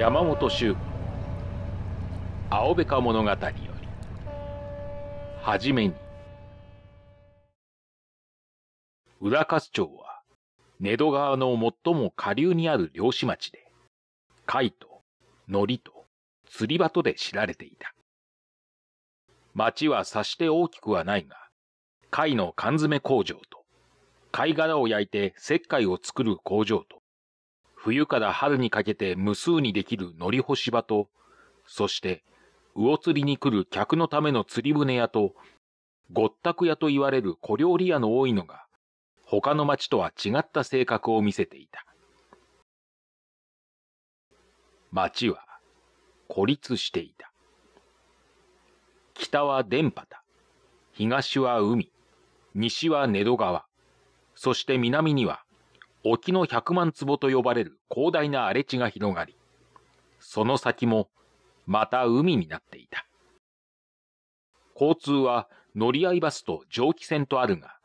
山本周「青べか物語」よりはじめに浦勝町は根戸川の最も下流にある漁師町で貝と海苔と釣り場とで知られていた町はさして大きくはないが貝の缶詰工場と貝殻を焼いて石灰を作る工場と冬から春にかけて無数にできる乗り干し場と、そして、魚釣りに来る客のための釣り船屋と、ごったく屋と言われる小料理屋の多いのが、他の町とは違った性格を見せていた。町は孤立していた。北は電波だ。東は海。西は寝戸川。そして南には沖の百万坪と呼ばれる広大な荒れ地が広がり、その先もまた海になっていた。交通は乗り合いバスと蒸気船とあるが、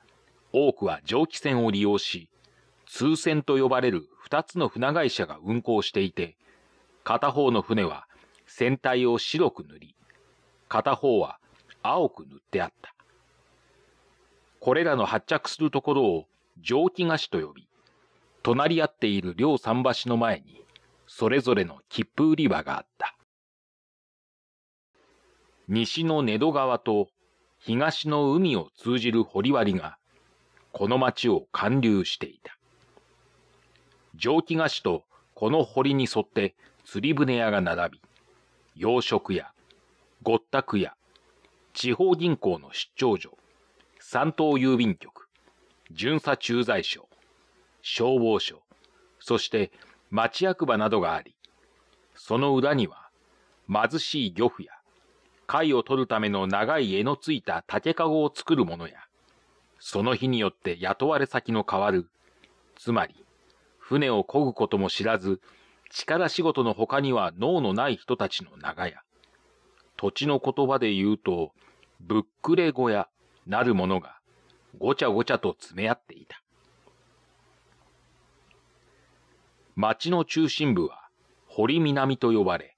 多くは蒸気船を利用し、通船と呼ばれる二つの船会社が運航していて、片方の船は船体を白く塗り、片方は青く塗ってあった。これらの発着するところを蒸気菓子と呼び、隣り合っている両桟橋の前に、それぞれの切符売り場があった。西の根戸川と東の海を通じる堀割が、この町を貫流していた。蒸気菓子とこの堀に沿って釣り船屋が並び、洋食屋、ごったく屋、地方銀行の出張所、三島郵便局、巡査駐在所、消防署、そして町役場などがあり、その裏には貧しい漁夫や貝を取るための長い柄のついた竹籠を作る者や、その日によって雇われ先の変わる、つまり船を漕ぐことも知らず、力仕事の他には脳のない人たちの長屋。土地の言葉で言うと、ぶっくれ小屋なるものが、ごちゃごちゃと詰め合っていた。町の中心部は堀南と呼ばれ、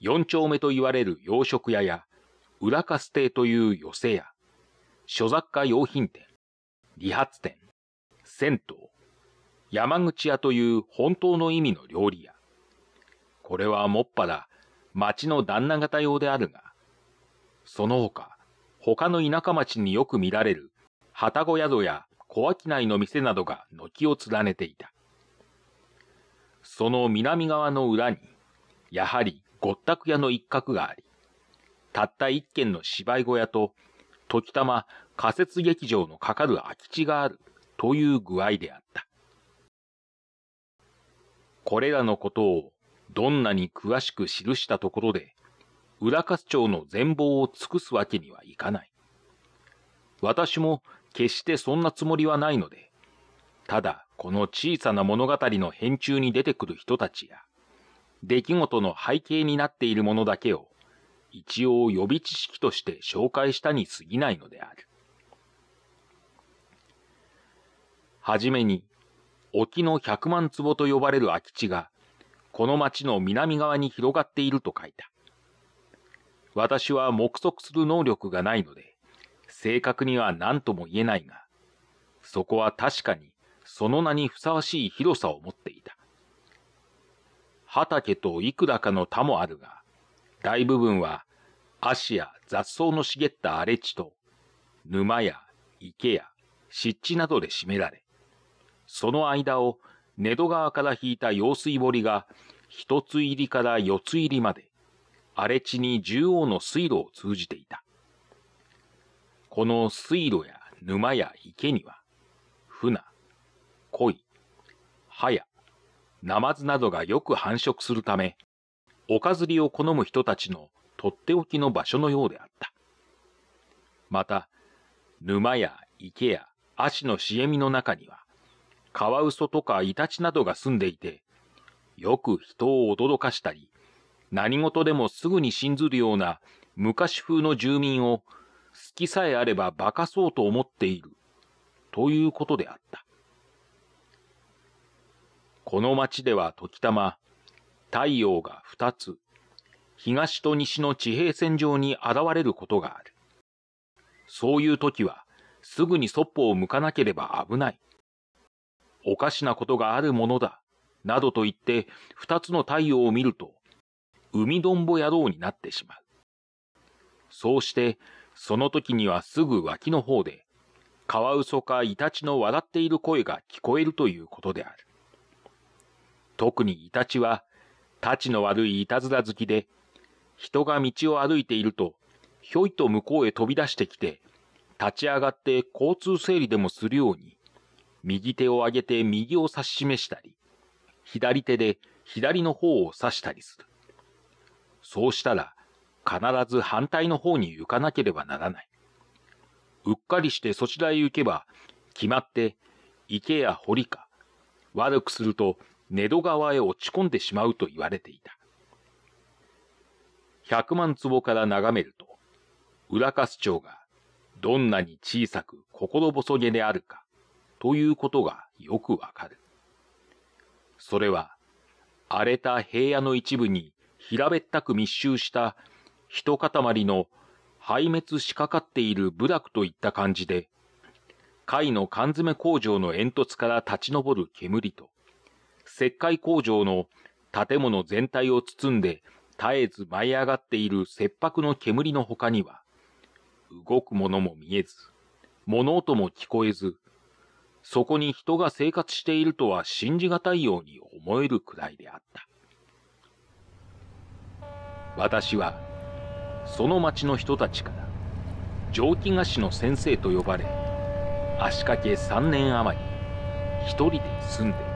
四丁目と言われる洋食屋や、裏カス亭という寄せ屋、所雑貨用品店、理髪店、銭湯、山口屋という本当の意味の料理屋。これはもっぱら町の旦那方用であるが、その他、他の田舎町によく見られる、旅籠宿や小商いの店などが軒を連ねていた。その南側の裏に、やはりごったく屋の一角があり、たった一軒の芝居小屋と、時たま仮設劇場のかかる空き地があるという具合であった。これらのことをどんなに詳しく記したところで、浦勝町の全貌を尽くすわけにはいかない。私も決してそんなつもりはないので、ただこの小さな物語の編集に出てくる人たちや、出来事の背景になっているものだけを、一応予備知識として紹介したに過ぎないのである。はじめに、沖の百万坪と呼ばれる空き地が、この町の南側に広がっていると書いた。私は目測する能力がないので、正確には何とも言えないが、そこは確かにその名にふさわしい広さを持っていた。畑といくらかの田もあるが、大部分は足や雑草の茂った荒れ地と、沼や池や湿地などで占められ、その間を根戸川から引いた用水堀が、一つ入りから四つ入りまで、荒れ地に縦横の水路を通じていた。この水路や沼や池には、船、鯉、ハヤ、ナマズなどがよく繁殖するため、おかずりを好む人たちのとっておきの場所のようであった。また、沼や池や足の茂みの中には、カワウソとかイタチなどが住んでいて、よく人を驚かしたり、何事でもすぐに信ずるような昔風の住民を、好きさえあれば化かそうと思っている、ということであった。この町では時たま、太陽が二つ、東と西の地平線上に現れることがある。そういう時は、すぐにそっぽを向かなければ危ない。おかしなことがあるものだ、などと言って、二つの太陽を見ると、海どんぼ野郎になってしまう。そうして、その時にはすぐ脇の方で、カワウソかイタチの笑っている声が聞こえるということである。特にイタチは、たちの悪いいたずら好きで、人が道を歩いていると、ひょいと向こうへ飛び出してきて、立ち上がって交通整理でもするように、右手を上げて右を指し示したり、左手で左の方を指したりする。そうしたら、必ず反対の方に行かなければならない。うっかりしてそちらへ行けば、決まって池や堀か、悪くすると寝戸川へ落ち込んでしまうと言われていた。100万坪から眺めると、浦河町がどんなに小さく心細げであるかということがよくわかる。それは荒れた平野の一部に平べったく密集した一塊の廃滅しかかっている部落といった感じで、貝の缶詰工場の煙突から立ち上る煙と、石灰工場の建物全体を包んで絶えず舞い上がっている切迫の煙の他には、動くものも見えず、物音も聞こえず、そこに人が生活しているとは信じがたいように思えるくらいであった。私は、その町の人たちから、蒸気菓子の先生と呼ばれ、足掛け3年余り、一人で住んで